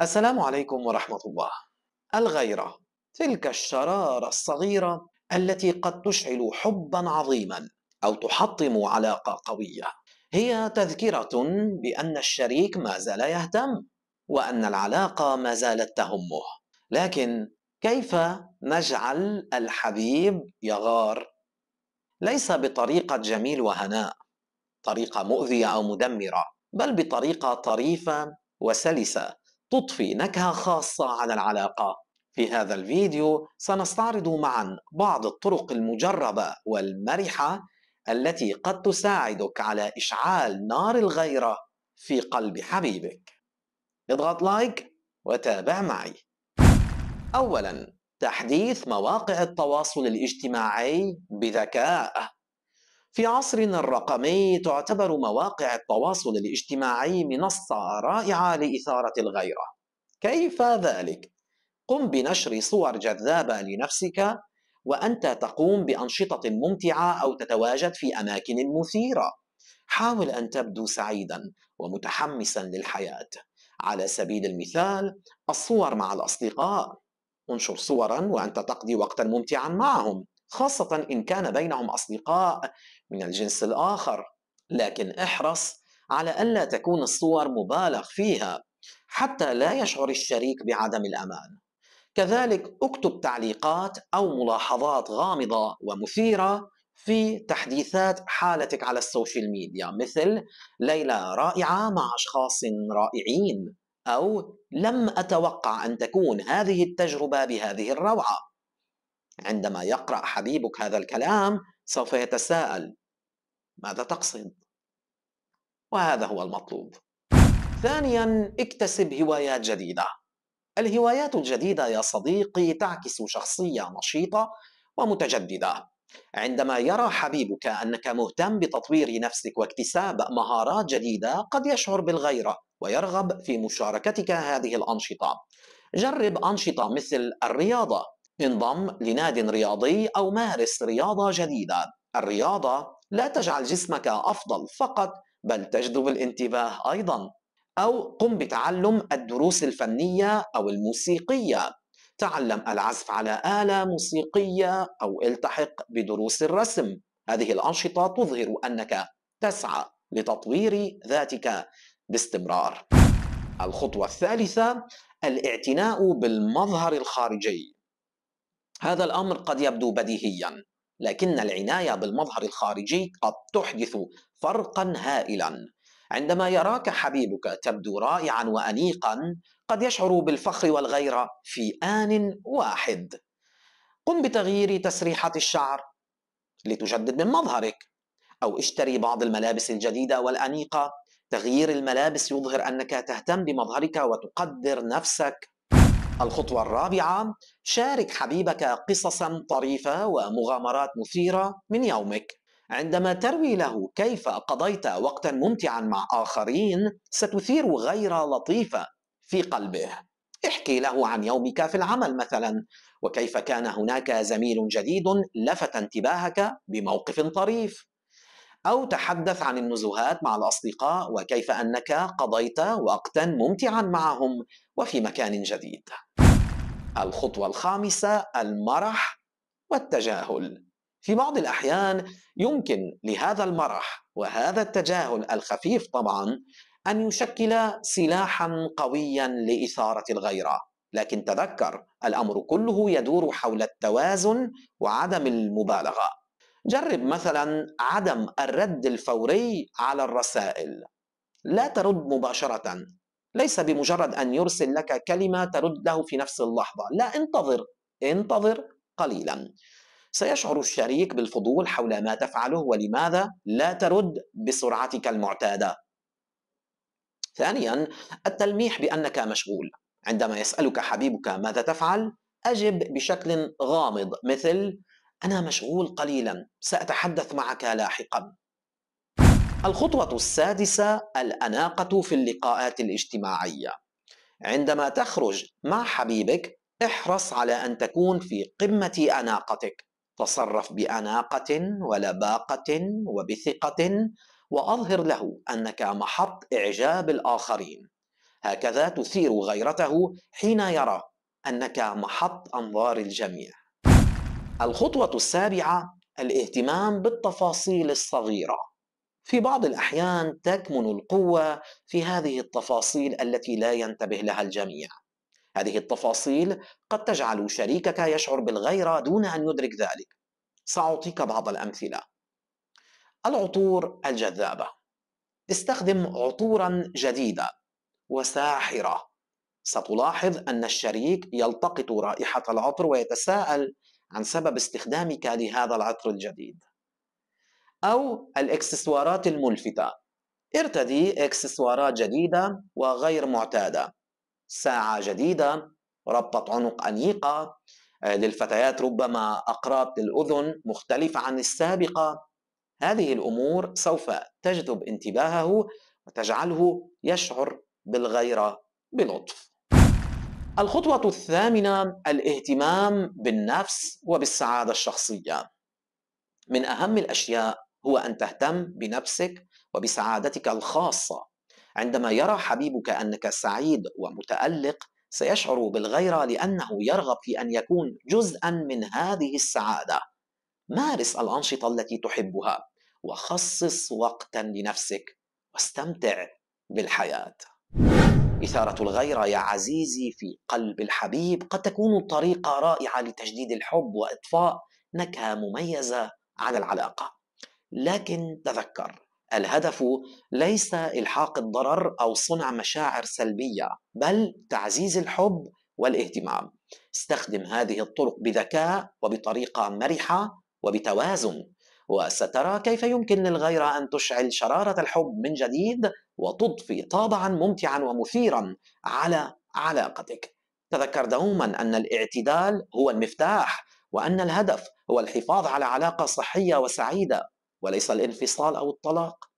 السلام عليكم ورحمة الله. الغيرة تلك الشرارة الصغيرة التي قد تشعل حبا عظيما أو تحطم علاقة قوية. هي تذكرة بأن الشريك ما زال يهتم وأن العلاقة ما زالت تهمه. لكن كيف نجعل الحبيب يغار؟ ليس بطريقة جميل وهناء، طريقة مؤذية أو مدمرة، بل بطريقة طريفة وسلسة تضفي نكهة خاصة على العلاقة في هذا الفيديو سنستعرض معا بعض الطرق المجربة والمرحة التي قد تساعدك على إشعال نار الغيرة في قلب حبيبك اضغط لايك وتابع معي أولا تحديث مواقع التواصل الاجتماعي بذكاء في عصرنا الرقمي تعتبر مواقع التواصل الاجتماعي منصة رائعة لإثارة الغيرة. كيف ذلك؟ قم بنشر صور جذابة لنفسك وأنت تقوم بأنشطة ممتعة أو تتواجد في أماكن مثيرة. حاول أن تبدو سعيدا ومتحمسا للحياة. على سبيل المثال الصور مع الأصدقاء. انشر صورا وأنت تقضي وقتا ممتعا معهم خاصة إن كان بينهم أصدقاء من الجنس الآخر لكن احرص على ألا تكون الصور مبالغ فيها حتى لا يشعر الشريك بعدم الأمان كذلك اكتب تعليقات أو ملاحظات غامضة ومثيرة في تحديثات حالتك على السوشيال ميديا مثل ليلة رائعة مع أشخاص رائعين أو لم أتوقع أن تكون هذه التجربة بهذه الروعة عندما يقرأ حبيبك هذا الكلام سوف يتساءل ماذا تقصد؟ وهذا هو المطلوب. ثانيا اكتسب هوايات جديدة. الهوايات الجديدة يا صديقي تعكس شخصية نشيطة ومتجددة. عندما يرى حبيبك أنك مهتم بتطوير نفسك واكتساب مهارات جديدة قد يشعر بالغيرة ويرغب في مشاركتك هذه الأنشطة. جرب أنشطة مثل الرياضة انضم لنادي رياضي أو مارس رياضة جديدة الرياضة لا تجعل جسمك أفضل فقط بل تجذب الانتباه أيضا أو قم بتعلم الدروس الفنية أو الموسيقية تعلم العزف على آلة موسيقية أو التحق بدروس الرسم هذه الأنشطة تظهر أنك تسعى لتطوير ذاتك باستمرار الخطوة الثالثة الاعتناء بالمظهر الخارجي هذا الأمر قد يبدو بديهيا لكن العناية بالمظهر الخارجي قد تحدث فرقا هائلا عندما يراك حبيبك تبدو رائعا وأنيقا قد يشعر بالفخر والغيرة في آن واحد قم بتغيير تسريحة الشعر لتجدد من مظهرك أو اشتري بعض الملابس الجديدة والأنيقة تغيير الملابس يظهر أنك تهتم بمظهرك وتقدر نفسك الخطوة الرابعة شارك حبيبك قصصا طريفة ومغامرات مثيرة من يومك عندما تروي له كيف قضيت وقتا ممتعا مع آخرين ستثير غيرة لطيفة في قلبه احكي له عن يومك في العمل مثلا وكيف كان هناك زميل جديد لفت انتباهك بموقف طريف أو تحدث عن النزهات مع الأصدقاء وكيف أنك قضيت وقتا ممتعا معهم وفي مكان جديد. الخطوة الخامسة المرح والتجاهل. في بعض الأحيان يمكن لهذا المرح وهذا التجاهل الخفيف طبعا أن يشكل سلاحا قويا لإثارة الغيرة. لكن تذكر الأمر كله يدور حول التوازن وعدم المبالغة. جرب مثلا عدم الرد الفوري على الرسائل لا ترد مباشرة ليس بمجرد أن يرسل لك كلمة ترد له في نفس اللحظة لا انتظر انتظر قليلا سيشعر الشريك بالفضول حول ما تفعله ولماذا لا ترد بسرعتك المعتادة ثانيا التلميح بأنك مشغول عندما يسألك حبيبك ماذا تفعل أجب بشكل غامض مثل أنا مشغول قليلا سأتحدث معك لاحقا الخطوة السادسة الأناقة في اللقاءات الاجتماعية عندما تخرج مع حبيبك احرص على أن تكون في قمة أناقتك تصرف بأناقة ولباقة وبثقة وأظهر له أنك محط إعجاب الآخرين هكذا تثير غيرته حين يرى أنك محط أنظار الجميع الخطوة السابعة الاهتمام بالتفاصيل الصغيرة. في بعض الأحيان تكمن القوة في هذه التفاصيل التي لا ينتبه لها الجميع. هذه التفاصيل قد تجعل شريكك يشعر بالغيرة دون أن يدرك ذلك. سأعطيك بعض الأمثلة. العطور الجذابة. استخدم عطورا جديدة وساحرة. ستلاحظ أن الشريك يلتقط رائحة العطر ويتساءل عن سبب استخدامك لهذا العطر الجديد أو الإكسسوارات الملفتة ارتدي إكسسوارات جديدة وغير معتادة ساعة جديدة ربطة عنق أنيقة آه، للفتيات ربما أقراط للأذن مختلفة عن السابقة هذه الأمور سوف تجذب انتباهه وتجعله يشعر بالغيرة بلطف الخطوة الثامنة الاهتمام بالنفس وبالسعادة الشخصية. من أهم الأشياء هو أن تهتم بنفسك وبسعادتك الخاصة. عندما يرى حبيبك أنك سعيد ومتألق سيشعر بالغيرة لأنه يرغب في أن يكون جزءا من هذه السعادة. مارس الأنشطة التي تحبها وخصص وقتا لنفسك واستمتع بالحياه إثارة الغيرة يا عزيزي في قلب الحبيب قد تكون طريقة رائعة لتجديد الحب وإضفاء نكهة مميزة على العلاقة لكن تذكر الهدف ليس إلحاق الضرر أو صنع مشاعر سلبية بل تعزيز الحب والاهتمام استخدم هذه الطرق بذكاء وبطريقة مرحة وبتوازن وسترى كيف يمكن للغيرة أن تشعل شرارة الحب من جديد وتضفي طابعا ممتعا ومثيرا على علاقتك تذكر دوما أن الاعتدال هو المفتاح وأن الهدف هو الحفاظ على علاقة صحية وسعيدة وليس الانفصال أو الطلاق